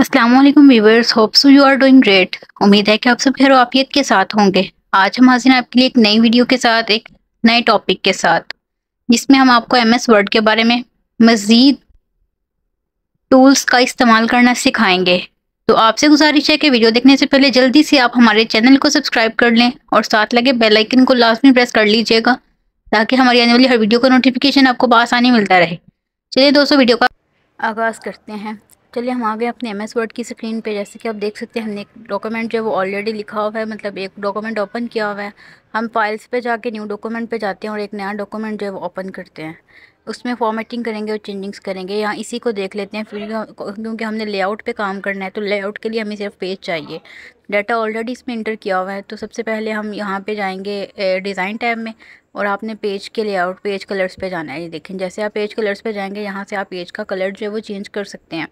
Aslam viewers hope so you are doing great उम्मीद है कि आप सब खैर आफियत के साथ होंगे आज हम हाजिर आपके लिए एक नई वीडियो के साथ एक नए टॉपिक के साथ जिसमें हम आपको एम एस वर्ड के बारे में मज़ीद टूल्स का इस्तेमाल करना सिखाएंगे तो आपसे गुजारिश है कि वीडियो देखने से पहले जल्दी से आप हमारे चैनल को सब्सक्राइब कर लें और साथ लगे बेल आइकन को लाजमी प्रेस कर लीजिएगा ताकि हमारी आने वाली हर वीडियो का नोटिफिकेशन आपको बसानी मिलता रहे चलिए दोस्तों वीडियो का आगाज़ करते हैं चलिए हम आ गए अपने एम एस वर्ड की स्क्रीन पे जैसे कि आप देख सकते हैं हमने एक डॉक्यूमेंट जो है वो ऑलरेडी लिखा हुआ है मतलब एक डॉक्यूमेंट ओपन किया हुआ है हम फाइल्स पे जाके न्यू डॉक्यूमेंट पे जाते हैं और एक नया डॉक्यूमेंट जो है वो ओपन करते हैं उसमें फॉर्मेटिंग करेंगे और चेंजिंग्स करेंगे यहाँ इसी को देख लेते हैं फिर क्योंकि हमने लेआउट पर काम करना है तो लेआउट के लिए हमें सिर्फ पेज चाहिए डाटा ऑलरेडी इसमें इंटर किया हुआ है तो सबसे पहले हम यहाँ पर जाएंगे डिज़ाइन टैब में और आपने पेज के लेआउट पेज कलर्स पे जाना है ये देखें जैसे आप पेज कलर्स पे जाएंगे यहाँ से आप पेज का कलर जो है वो चेंज कर सकते हैं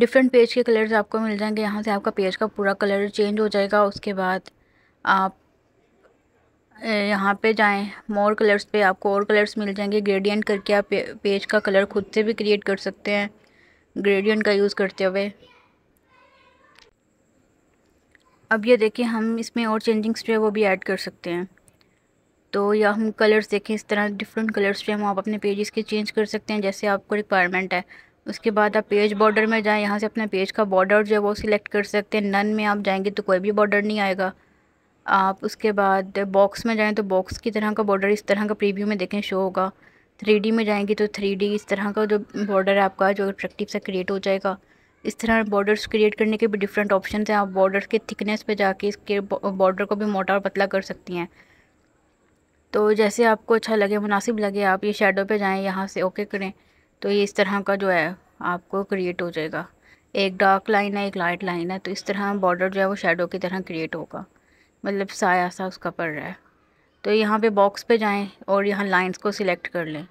डिफरेंट पेज के कलर्स आपको मिल जाएंगे यहाँ से आपका पेज का पूरा कलर चेंज हो जाएगा उसके बाद आप यहाँ पे जाएं मोर कलर्स पे आपको और कलर्स मिल जाएंगे ग्रेडियंट करके आप पेज का कलर खुद से भी क्रिएट कर सकते हैं ग्रेडियंट का यूज़ करते हुए अब ये देखिए हम इसमें और चेंजिंग्स जो है वो भी ऐड कर सकते हैं तो या हम कलर्स देखें इस तरह डिफरेंट कलर्स जो हम आप अपने पेजेस के चेंज कर सकते हैं जैसे आपको रिक्वायरमेंट है उसके बाद आप पेज बॉर्डर में जाएं यहाँ से अपना पेज का बॉर्डर जो है वो सिलेक्ट कर सकते हैं नन में आप जाएंगे तो कोई भी बॉर्डर नहीं आएगा आप उसके बाद बॉक्स में जाएं तो बॉक्स की तरह का बॉर्डर इस तरह का प्रीव्यू में देखें शो होगा थ्री में जाएंगे तो थ्री इस तरह का जो बॉर्डर है आपका जो अट्रैक्टिव सा क्रिएट हो जाएगा इस तरह बॉर्डर्स क्रिएट करने के भी डिफरेंट ऑप्शन हैं आप बॉर्डर के थिकनेस पर जाके इसके बॉर्डर को भी मोटा और पतला कर सकती हैं तो जैसे आपको अच्छा लगे मुनासिब लगे आप ये शेडो पे जाएं यहाँ से ओके करें तो ये इस तरह का जो है आपको क्रिएट हो जाएगा एक डार्क लाइन है एक लाइट लाइन है तो इस तरह बॉर्डर जो है वो शेडो की तरह क्रिएट होगा मतलब साया सा उसका पड़ रहा है तो यहाँ पे बॉक्स पे जाएं और यहाँ लाइंस को सिलेक्ट कर लें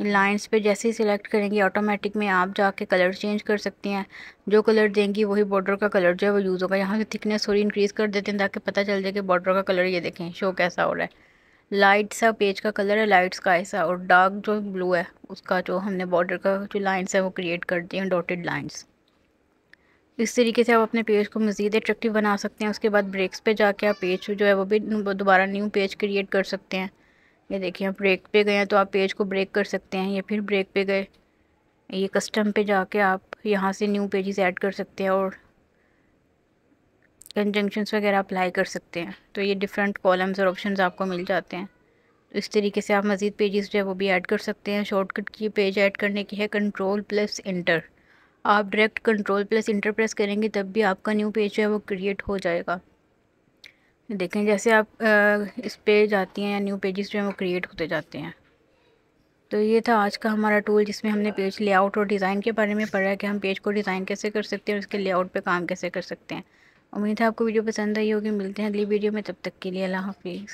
लाइंस पे जैसे ही सिलेक्ट करेंगे ऑटोमेटिक में आप जाके कलर चेंज कर सकती हैं जो कलर देंगी वही बॉर्डर का कलर जो है वो यूज़ होगा यहाँ से थिकनेस थोड़ी इंक्रीज़ कर देते हैं ताकि पता चल जाए कि बॉर्डर का कलर ये देखें शो कैसा हो रहा है लाइट सा पेज का कलर है लाइट स्काई सा और डार्क जो ब्लू है उसका जो हमने बॉर्डर का जो लाइंस है वो क्रिएट कर दिए हैं डॉटेड लाइंस इस तरीके से आप अपने पेज को मज़ीद एट्रेक्टिव बना सकते हैं उसके बाद ब्रेक्स पे जाके आप पेज जो है वो भी दोबारा न्यू पेज क्रिएट कर सकते हैं ये देखिए आप ब्रेक पे गए हैं तो आप पेज को ब्रेक कर सकते हैं या फिर ब्रेक पे गए ये कस्टम पे जाके आप यहाँ से न्यू पेजेस ऐड कर सकते हैं और कंजंक्शंस वगैरह अप्लाई कर सकते हैं तो ये डिफरेंट कॉलम्स और ऑप्शन आपको मिल जाते हैं तो इस तरीके से आप मज़ीद पेजेस जो है वो भी ऐड कर सकते हैं शॉर्टकट की पेज ऐड करने की है कंट्रोल प्लस इंटर आप direct control plus enter press करेंगे तब भी आपका न्यू पेज जो है वो क्रिएट हो जाएगा देखें जैसे आप इस पे जाती हैं या न्यू पेजेस जो हैं वो क्रिएट होते जाते हैं तो ये था आज का हमारा टूल जिसमें हमने पेज लेआउट और डिज़ाइन के बारे में पढ़ा है कि हम पेज को डिज़ाइन कैसे कर सकते हैं और उसके लेआउट पे काम कैसे कर सकते हैं उम्मीद है आपको वीडियो पसंद आई होगी मिलते हैं अगली वीडियो में तब तक के लिए अल्लाह हाफिज़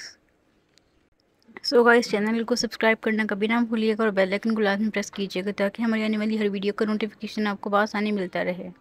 सो so इस चैनल को सब्सक्राइब करना कभी ना भूलिएगा और बेल आइकन को लाजम प्रेस कीजिएगा ताकि हमारी आने वाली हर वीडियो का नोटिफिकेशन आपको बहुत आसानी मिलता रहे